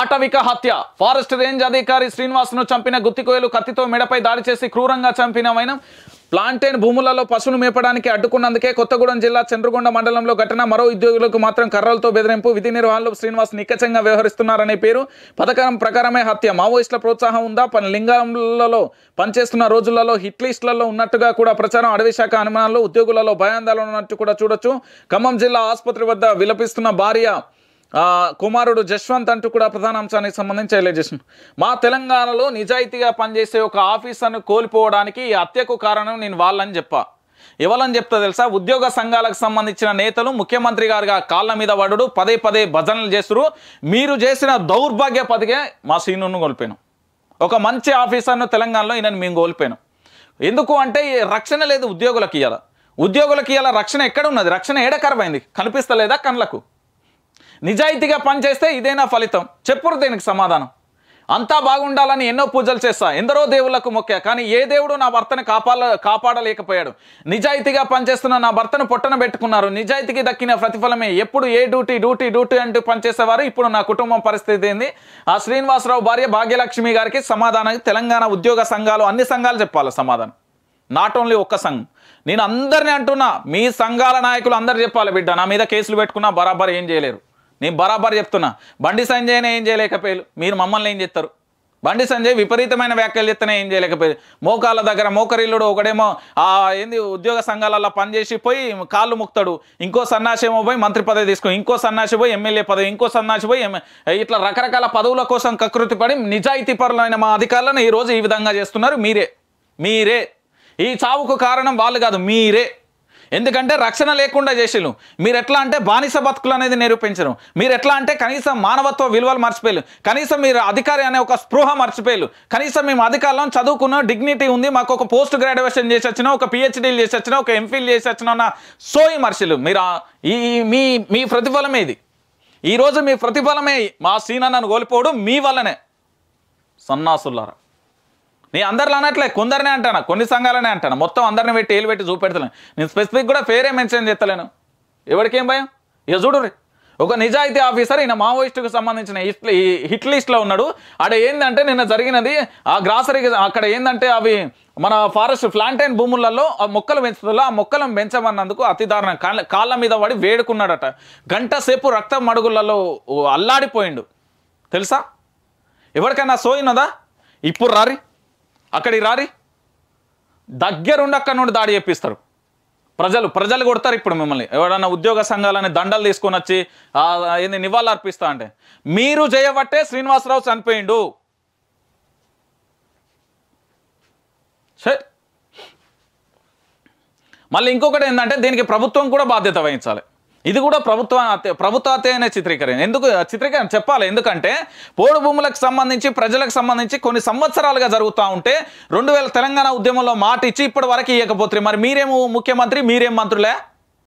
ఆటవిక హత్య forest range అధికారి శ్రీనివాస్ను చంపిన గుత్తికోయలు కత్తితో మెడపై దాడి చేసి క్రూరంగా చంపిన ఆయన ప్లాంటైన్ భూములలో పశువులు మేపడానికి అడ్డుకున్నందుకే కొత్తగూడెం జిల్లా చంద్రగొండ మండలంలో ఘటన మరో ఉద్యోగులకు మాత్రం కర్రలతో బెదిరింపు విధి నిర్వహణలో శ్రీనివాస్ నిక్కచంగా వ్యవహరిస్తున్నారనే పేరు పథకం ప్రకారమే హత్య మావోయిస్టుల ప్రోత్సాహం ఉందా పని లింగంలలో పనిచేస్తున్న రోజులలో హిట్ లిస్టులలో ఉన్నట్టుగా కూడా ప్రచారం అడవి శాఖ అనుమానాలు ఉద్యోగులలో భయాందోళన ఉన్నట్టు కూడా చూడొచ్చు ఖమ్మం జిల్లా ఆసుపత్రి వద్ద విలపిస్తున్న భార్య కుమారుడు జశ్వంత్ అంటూ కూడా ప్రధాన అంశానికి సంబంధించి హైలైట్ చేసింది మా తెలంగాణలో నిజాయితీగా పనిచేసే ఒక ఆఫీసర్ను కోల్పోవడానికి ఈ హత్యకు కారణం నేను వాళ్ళని చెప్పా ఎవరని చెప్తా తెలుసా ఉద్యోగ సంఘాలకు సంబంధించిన నేతలు ముఖ్యమంత్రి గారుగా కాళ్ళ మీద పడడు పదే పదే భజనలు చేస్తురు మీరు చేసిన దౌర్భాగ్య పదికే మా సీనును కోల్పోయాను ఒక మంచి ఆఫీసర్ను తెలంగాణలో ఈయనని మేము కోల్పోయాను ఎందుకు అంటే రక్షణ లేదు ఉద్యోగులకు ఇవ్వాలి ఉద్యోగులకు ఇవ్వాలి రక్షణ ఎక్కడ ఉన్నది రక్షణ ఏడ కరవైంది కనిపిస్తలేదా కళ్ళకు నిజాయితీగా పనిచేస్తే ఇదేనా ఫలితం చెప్పురు దీనికి సమాధానం అంతా బాగుండాలని ఎన్నో పూజలు చేస్తా ఎందరో దేవుళ్లకు మొక్కా కానీ ఏ దేవుడు నా భర్తను కాపాడ కాపాడలేకపోయాడు నిజాయితీగా పనిచేస్తున్న నా భర్తను పొట్టన పెట్టుకున్నారు నిజాయితీకి దక్కిన ప్రతిఫలమే ఎప్పుడు ఏ డ్యూటీ డ్యూటీ డ్యూటీ అంటూ పనిచేసేవారు ఇప్పుడు నా కుటుంబం పరిస్థితి ఏంది ఆ శ్రీనివాసరావు భార్య భాగ్యలక్ష్మి గారికి సమాధానం తెలంగాణ ఉద్యోగ సంఘాలు అన్ని సంఘాలు చెప్పాలి సమాధానం నాట్ ఓన్లీ ఒక్క సంఘం నేను అందరినీ అంటున్నా మీ సంఘాల నాయకులు అందరు చెప్పాలి బిడ్డ నా మీద కేసులు పెట్టుకున్నా బరాబర్ ఏం చేయలేరు నేను బరాబర్ చెప్తున్నా బండి సంజయ్నే ఏం చేయలేకపోయారు మీరు మమ్మల్ని ఏం చేస్తారు బండి సంజయ్ విపరీతమైన వ్యాఖ్యలు చెప్తేనే ఏం చేయలేకపోయారు మోకాళ్ళ దగ్గర మోకరిల్లుడు ఒకడేమో ఆ ఏంది ఉద్యోగ సంఘాలలో పనిచేసి పోయి కాళ్ళు ముక్తాడు ఇంకో సన్నాసేమో పోయి మంత్రి పదవి తీసుకో ఇంకో సన్నాసి పోయి ఎమ్మెల్యే పదవి ఇంకో సన్నాసి పోయి ఇట్లా రకరకాల పదవుల కోసం కకృతి పడి నిజాయితీ పరులైన మా అధికారులను ఈరోజు ఈ విధంగా చేస్తున్నారు మీరే మీరే ఈ చావుకు కారణం వాళ్ళు కాదు మీరే ఎందుకంటే రక్షణ లేకుండా చేసిళ్ళు మీరు ఎట్లా అంటే బానిస బతుకులు అనేది నిరూపించరు మీరు ఎట్లా అంటే కనీసం మానవత్వ విలువలు మర్చిపోయారు కనీసం మీరు అధికారి అనే ఒక స్పృహ మర్చిపోయారు కనీసం మేము అధికారంలో చదువుకున్న డిగ్నిటీ ఉంది మాకు ఒక పోస్ట్ గ్రాడ్యుయేషన్ చేసి వచ్చిన ఒక పిహెచ్డీలు చేసి వచ్చిన ఒక ఎంఫిల్ చేసి వచ్చిన అన్న సోయి మర్షులు మీరు ఈ మీ మీ ప్రతిఫలమే ఇది ఈరోజు మీ ప్రతిఫలమే మా సీనన్నను కోల్పోవడం మీ వల్లనే సన్నాసులారా నేను అందరిలో అనట్లే కొందరినే అంటాను కొన్ని సంఘాలనే అంటాను మొత్తం అందరిని పెట్టి ఏలు పెట్టి చూపెడతలేను నేను స్పెసిఫిక్ కూడా పేరే మెన్షన్ చేస్తలేను ఎవరికేం భయం ఇక చూడు ఒక నిజాయితీ ఆఫీసర్ ఈయన మావోయిస్టుకు సంబంధించిన హిట్ లిస్ట్లో ఉన్నాడు అక్కడ ఏంటంటే నిన్న జరిగినది ఆ గ్రాసరీకి అక్కడ ఏంటంటే అవి మన ఫారెస్ట్ ప్లాంటైన్ భూములలో ఆ మొక్కలు పెంచుతుందో ఆ మొక్కలను పెంచమన్నందుకు అతి దారుణం కాళ్ళ కాళ్ళ మీద పడి వేడుకున్నాడట గంట సేపు రక్తం మడుగులలో అల్లాడిపోయిండు తెలుసా ఎవరికైనా సోయినదా ఇప్పుడు రారి అక్కడికి రారి దగ్గరుండి అక్కడ నుండి దాడి చేపిస్తారు ప్రజలు ప్రజలు కొడతారు ఇప్పుడు మిమ్మల్ని ఎవడన్నా ఉద్యోగ సంఘాలని దండలు తీసుకొని వచ్చి ఏంది నివాళులు అర్పిస్తా అంటే మీరు చేయబట్టే శ్రీనివాసరావు చనిపోయిండు సరే మళ్ళీ ఇంకొకటి ఏంటంటే దీనికి ప్రభుత్వం కూడా బాధ్యత వహించాలి ఇది కూడా ప్రభుత్వ ప్రభుత్వతేనే చిత్రీకరణ ఎందుకు చిత్రీకరణ చెప్పాలి ఎందుకంటే పోడు భూములకు సంబంధించి ప్రజలకు సంబంధించి కొన్ని సంవత్సరాలుగా జరుగుతూ ఉంటే రెండు తెలంగాణ ఉద్యమంలో మాట ఇచ్చి ఇప్పటి వరకు ఇవ్వకపోతే మరి మీరేమో ముఖ్యమంత్రి మీరేం మంత్రులే